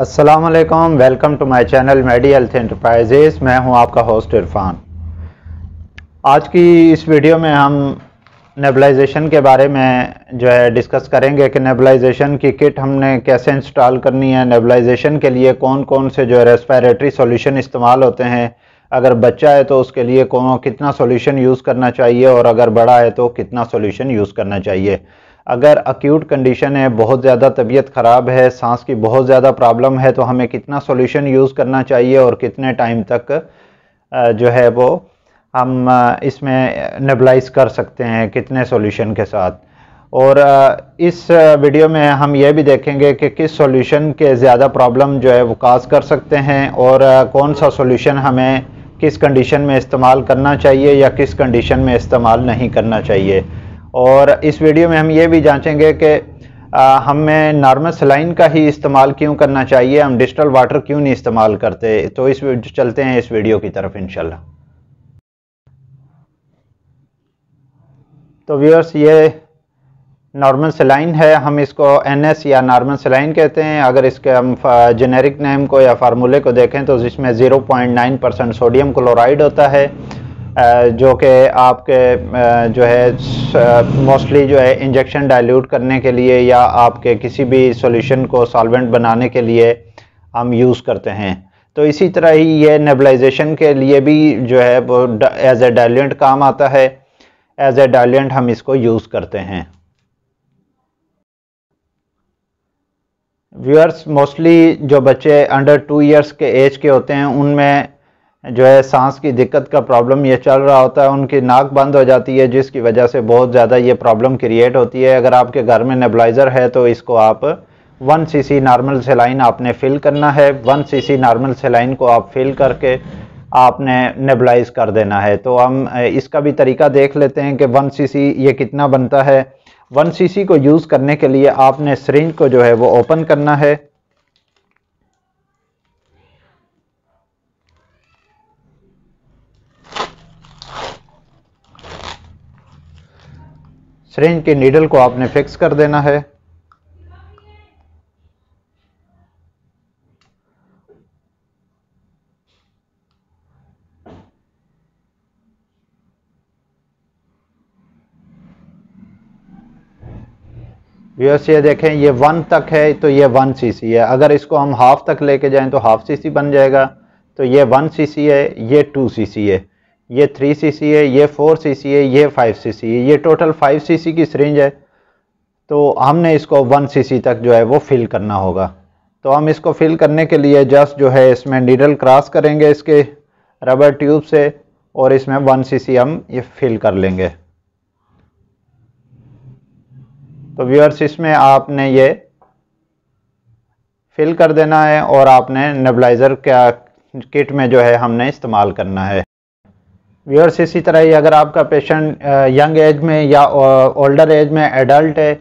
असलकम welcome to my channel medi health enterprises मैं हूं आपका होस्ट इरफान आज की इस वीडियो में हम नेबलाइजेशन के बारे में जो है डिस्कस करेंगे कि नेबलाइजेशन की किट हमने कैसे इंस्टॉल करनी है नेबलाइजेशन के लिए कौन कौन से जो है रेस्पायरेटरी सॉल्यूशन इस्तेमाल होते हैं अगर बच्चा है तो उसके लिए कौन कितना सॉल्यूशन यूज़ करना चाहिए और अगर बड़ा है तो कितना सॉल्यूशन यूज़ करना चाहिए अगर अक्यूट कंडीशन है बहुत ज़्यादा तबीयत ख़राब है सांस की बहुत ज़्यादा प्रॉब्लम है तो हमें कितना सॉल्यूशन यूज़ करना चाहिए और कितने टाइम तक जो है वो हम इसमें नेबलाइज कर सकते हैं कितने सॉल्यूशन के साथ और इस वीडियो में हम यह भी देखेंगे कि किस सॉल्यूशन के ज़्यादा प्रॉब्लम जो है वो काज कर सकते हैं और कौन सा सॉल्यूशन हमें किस कंडीशन में इस्तेमाल करना चाहिए या किस कंडीशन में इस्तेमाल नहीं करना चाहिए और इस वीडियो में हम ये भी जांचेंगे कि हमें नॉर्मल सलाइन का ही इस्तेमाल क्यों करना चाहिए हम डिजिटल वाटर क्यों नहीं इस्तेमाल करते तो इस चलते हैं इस वीडियो की तरफ इनशाला तो व्यूअर्स ये नॉर्मल सलाइन है हम इसको एनएस या नॉर्मल सलाइन कहते हैं अगर इसके हम जेनेरिक नेम को या फार्मूले को देखें तो इसमें 0.9 परसेंट सोडियम क्लोराइड होता है जो कि आपके जो है मोस्टली जो है इंजेक्शन डाइल्यूट करने के लिए या आपके किसी भी सॉल्यूशन को सॉल्वेंट बनाने के लिए हम यूज़ करते हैं तो इसी तरह ही ये नेबलाइजेशन के लिए भी जो है वो एज ए डायलेंट काम आता है एज ए डायलेंट हम इसको यूज़ करते हैं व्यूअर्स मोस्टली जो बच्चे अंडर टू इयर्स के एज के होते हैं उनमें जो है सांस की दिक्कत का प्रॉब्लम ये चल रहा होता है उनकी नाक बंद हो जाती है जिसकी वजह से बहुत ज़्यादा ये प्रॉब्लम क्रिएट होती है अगर आपके घर में नेबलाइज़र है तो इसको आप वन सीसी नॉर्मल सेलाइन आपने फिल करना है वन सीसी नॉर्मल सेलाइन को आप फिल करके आपने नेबलाइज कर देना है तो हम इसका भी तरीका देख लेते हैं कि वन सी ये कितना बनता है वन सी को यूज़ करने के लिए आपने सरिंज को जो है वो ओपन करना है सरेंज के नीडल को आपने फिक्स कर देना है व्यूअर्स ये देखें ये वन तक है तो ये वन सीसी है अगर इसको हम हाफ तक लेके जाएं तो हाफ सीसी बन जाएगा तो ये वन सीसी है ये टू सीसी है ये थ्री सी सी है ये फोर सी सी है ये फाइव सी सी है ये टोटल फाइव सी सी की सरेंज है तो हमने इसको वन सी सी तक जो है वो फिल करना होगा तो हम इसको फिल करने के लिए जस्ट जो है इसमें नीडल क्रॉस करेंगे इसके रबर ट्यूब से और इसमें वन सी सी हम ये फिल कर लेंगे तो व्यूअर्स इसमें आपने ये फिल कर देना है और आपने नेबलाइज़र का किट में जो है हमने इस्तेमाल करना है व्यूअर्स इसी तरह ही अगर आपका पेशेंट यंग एज में या ओल्डर एज में एडल्ट है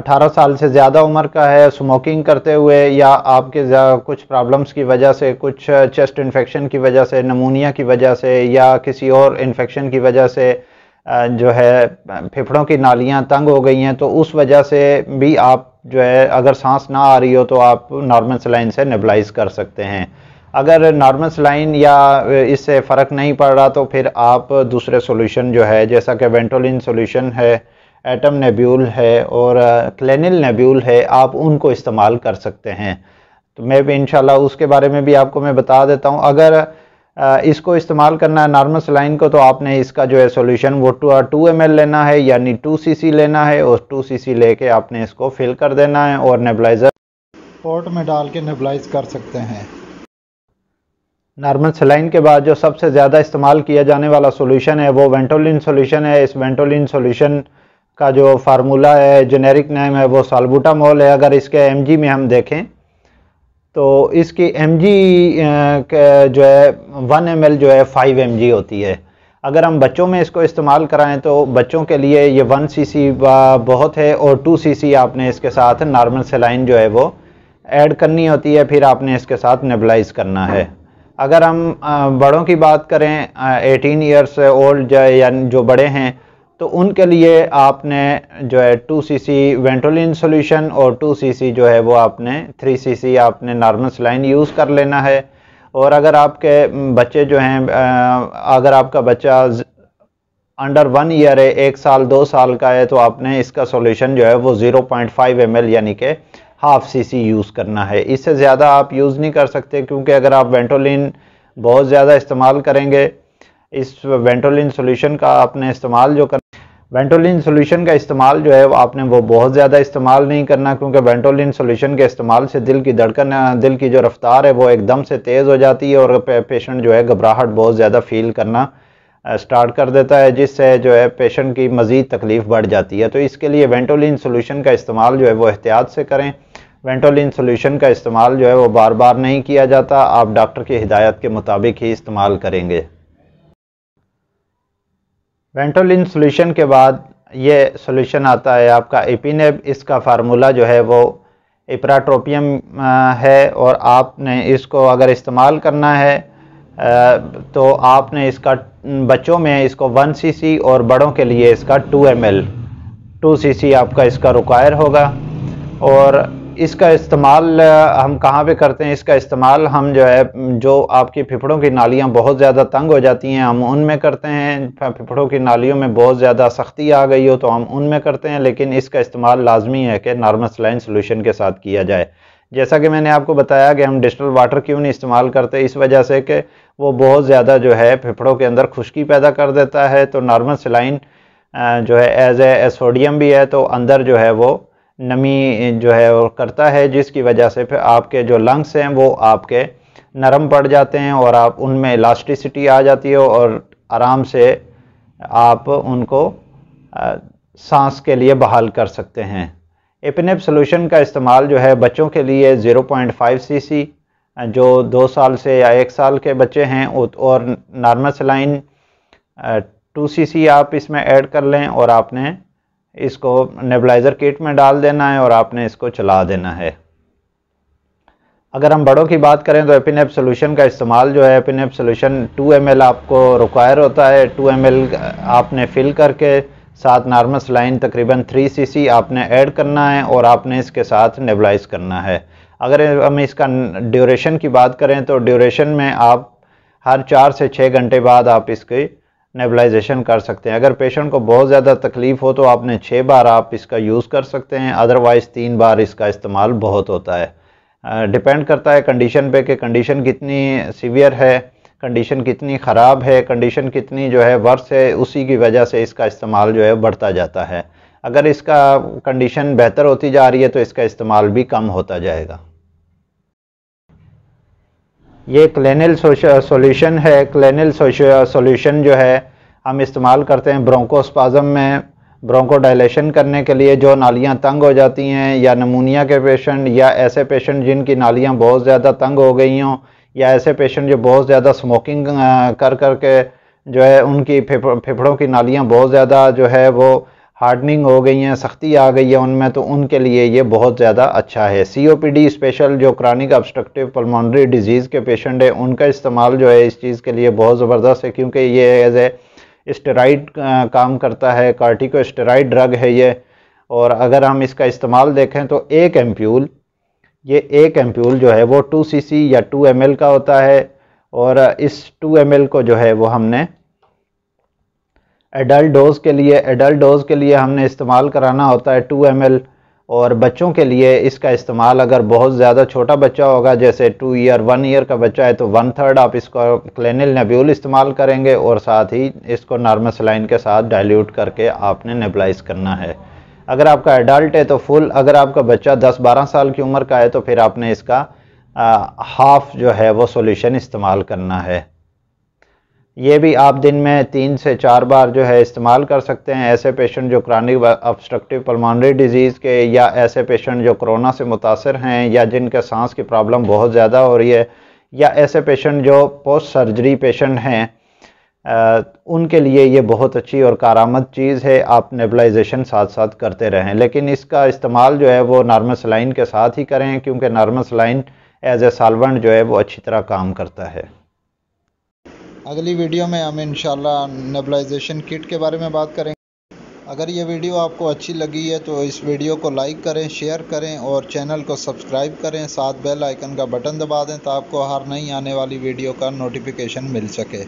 अठारह साल से ज़्यादा उम्र का है स्मोकिंग करते हुए या आपके कुछ प्रॉब्लम्स की वजह से कुछ चेस्ट इन्फेक्शन की वजह से नमूनिया की वजह से या किसी और इन्फेक्शन की वजह से जो है फेफड़ों की नालियाँ तंग हो गई हैं तो उस वजह से भी आप जो है अगर सांस ना आ रही हो तो आप नॉर्मल सलाइन से नेबलाइज कर सकते हैं अगर नॉर्मल स्लाइन या इससे फ़र्क नहीं पड़ रहा तो फिर आप दूसरे सोल्यूशन जो है जैसा कि वेंटोलिन सोल्यूशन है एटम नेब्यूल है और क्लेनिल नेब्यूल है आप उनको इस्तेमाल कर सकते हैं तो मैं भी इन उसके बारे में भी आपको मैं बता देता हूँ अगर इसको इस्तेमाल करना है नॉर्मल स्लाइन को तो आपने इसका जो है सोल्यूशन वो टू टू एम लेना है यानी टू सी लेना है और टू सी लेके आपने इसको फिल कर देना है और नेबलाइज़र पोर्ट में डाल के नेबलाइज कर सकते हैं नॉर्मल सलाइन के बाद जो सबसे ज़्यादा इस्तेमाल किया जाने वाला सोल्यूशन है वो वेंटोलिन सोल्यूशन है इस वेंटोलिन सोल्यूशन का जो फार्मूला है जेनेरिक नेम है वो मॉल है अगर इसके एमजी में हम देखें तो इसकी एमजी जो है वन एम जो है फाइव एम होती है अगर हम बच्चों में इसको इस्तेमाल कराएँ तो बच्चों के लिए ये वन सी बहुत है और टू सी आपने इसके साथ नॉर्मल सलाइन जो है वो एड करनी होती है फिर आपने इसके साथ नेबलाइज करना है अगर हम बड़ों की बात करें 18 ईयर्स ओल्ड या जो बड़े हैं तो उनके लिए आपने जो है 2 सीसी वेंटोलिन सॉल्यूशन और 2 सीसी जो है वो आपने 3 सीसी आपने नॉर्मल सलाइन यूज़ कर लेना है और अगर आपके बच्चे जो हैं अगर आपका बच्चा अंडर वन ईयर है एक साल दो साल का है तो आपने इसका सॉल्यूशन जो है वो 0.5 एम यानी कि हाफ सी यूज़ करना है इससे ज़्यादा आप यूज़ नहीं कर सकते क्योंकि अगर आप वेंटोलिन बहुत ज़्यादा इस्तेमाल करेंगे इस वेंटोलिन सोल्यूशन का आपने इस्तेमाल जो कर वेंटोलिन सोल्यूशन का इस्तेमाल जो है आपने वो बहुत ज़्यादा इस्तेमाल नहीं करना क्योंकि वेंटोलिन सोल्यूशन के इस्तेमाल से दिल की धड़कन दिल की जो रफ्तार है वो एकदम से तेज़ हो जाती है और पेशेंट जो है घबराहट बहुत ज़्यादा फील करना स्टार्ट कर देता है जिससे जो है पेशेंट की मज़ीद तकलीफ़ बढ़ जाती है तो इसके लिए वेंटोलिन सोल्यूशन का इस्तेमाल जो है वो एहतियात से करें वेंटोलिन सोल्यूशन का इस्तेमाल जो है वो बार बार नहीं किया जाता आप डॉक्टर की हिदायत के मुताबिक ही इस्तेमाल करेंगे वेंटोलिन सोल्यूशन के बाद ये सोल्यूशन आता है आपका एपिनेब इसका फार्मूला जो है वो इपराट्रोपियम है और आपने इसको अगर इस्तेमाल करना है तो आपने इसका बच्चों में इसको वन सी और बड़ों के लिए इसका टू एम एल आपका इसका रिक्वायर होगा और इसका इस्तेमाल हम कहाँ पे करते हैं इसका इस्तेमाल हम जो है जो आपकी फिफड़ों की नालियाँ बहुत ज़्यादा तंग हो जाती हैं हम उनमें करते हैं फिफड़ों की नालियों में बहुत ज़्यादा सख्ती आ गई हो तो हम उनमें करते हैं लेकिन इसका इस्तेमाल लाजमी है कि नॉर्मल सलाइन सोल्यूशन के साथ किया जाए जैसा कि मैंने आपको बताया कि हम डिजिटल वाटर क्यों नहीं इस्तेमाल करते इस वजह से कि वो बहुत ज़्यादा जो है फिफड़ों के अंदर खुश्की पैदा कर देता है तो नॉर्मल सलाइन जो है एज ए सोडियम भी है तो अंदर जो है वो नमी जो है वो करता है जिसकी वजह से फिर आपके जो लंग्स हैं वो आपके नरम पड़ जाते हैं और आप उनमें इलास्टिसिटी आ जाती है और आराम से आप उनको सांस के लिए बहाल कर सकते हैं एपिनेप सोलूशन का इस्तेमाल जो है बच्चों के लिए 0.5 सीसी जो दो साल से या एक साल के बच्चे हैं और नॉर्मल सलाइन टू सीसी आप इसमें ऐड कर लें और आपने इसको नेबलाइज़र किट में डाल देना है और आपने इसको चला देना है अगर हम बड़ों की बात करें तो एपिनेप सोल्यूशन का इस्तेमाल जो है एपिनेप सोल्यूशन 2 एम आपको रिक्वायर होता है 2 एम आपने फिल करके साथ नॉर्मस लाइन तकरीबन 3 सीसी आपने ऐड करना है और आपने इसके साथ नेबलाइज करना है अगर हम इसका ड्यूरेशन की बात करें तो ड्यूरेशन में आप हर चार से छः घंटे बाद आप इसकी नेबलाइजेशन कर सकते हैं अगर पेशेंट को बहुत ज़्यादा तकलीफ़ हो तो आपने छः बार आप इसका यूज़ कर सकते हैं अदरवाइज़ तीन बार इसका इस्तेमाल बहुत होता है डिपेंड करता है कंडीशन पे कि कंडीशन कितनी सीवियर है कंडीशन कितनी ख़राब है कंडीशन कितनी जो है वर्स है उसी की वजह से इसका इस्तेमाल जो है बढ़ता जाता है अगर इसका कंडीशन बेहतर होती जा रही है तो इसका इस्तेमाल भी कम होता जाएगा ये क्लेनल सोल्यूशन है क्लेनल सोल्यूशन जो है हम इस्तेमाल करते हैं ब्रोंकोस्पाज़म में ब्रोंकोडाइलेशन करने के लिए जो नालियाँ तंग हो जाती हैं या नमूनिया के पेशेंट या ऐसे पेशेंट जिनकी नालियाँ बहुत ज़्यादा तंग हो गई हों या ऐसे पेशेंट जो बहुत ज़्यादा स्मोकिंग कर कर के जो है उनकी फेफड़ों की नालियाँ बहुत ज़्यादा जो है वो हार्डनिंग हो गई हैं सख्ती आ गई है उनमें तो उनके लिए ये बहुत ज़्यादा अच्छा है सीओपीडी स्पेशल जो क्रॉनिक ऑब्स्ट्रक्टिव पल्मोनरी डिजीज़ के पेशेंट है उनका इस्तेमाल जो है इस चीज़ के लिए बहुत ज़बरदस्त है क्योंकि ये एज ए स्टेराइड काम करता है कार्टिको स्टेराइड ड्रग है ये और अगर हम इसका इस्तेमाल देखें तो एक एम्प्यूल ये एक एम्प्यूल जो है वो टू सी या टू एम का होता है और इस टू एम को जो है वो हमने एडल्ट डोज़ के लिए एडल्ट डोज़ के लिए हमने इस्तेमाल कराना होता है टू एम एल और बच्चों के लिए इसका इस्तेमाल अगर बहुत ज़्यादा छोटा बच्चा होगा जैसे टू ईयर वन ईयर का बच्चा है तो वन थर्ड आप इसको क्लिनिल नेब्यूल इस्तेमाल करेंगे और साथ ही इसको नॉर्मल सलाइन के साथ डाइल्यूट करके आपने नेबलाइज करना है अगर आपका एडल्ट है तो फुल अगर आपका बच्चा 10-12 साल की उम्र का है तो फिर आपने इसका हाफ़ जो है वो सोल्यूशन इस्तेमाल करना है ये भी आप दिन में तीन से चार बार जो है इस्तेमाल कर सकते हैं ऐसे पेशेंट जो क्रानिक ऑब्स्ट्रक्टिव पलमानरी डिजीज़ के या ऐसे पेशेंट जो कोरोना से मुतासर हैं या जिनके सांस की प्रॉब्लम बहुत ज़्यादा हो रही है या ऐसे पेशेंट जो पोस्ट सर्जरी पेशेंट हैं उनके लिए ये बहुत अच्छी और कारामद चीज़ है आप नेबलाइजेशन साथ साथ करते रहें लेकिन इसका इस्तेमाल जो है वो नॉर्मल सलाइन के साथ ही करें क्योंकि normal saline as a solvent जो है वो अच्छी तरह काम करता है अगली वीडियो में हम इन नेबलाइजेशन किट के बारे में बात करेंगे अगर ये वीडियो आपको अच्छी लगी है तो इस वीडियो को लाइक करें शेयर करें और चैनल को सब्सक्राइब करें साथ बेल आइकन का बटन दबा दें तो आपको हर नई आने वाली वीडियो का नोटिफिकेशन मिल सके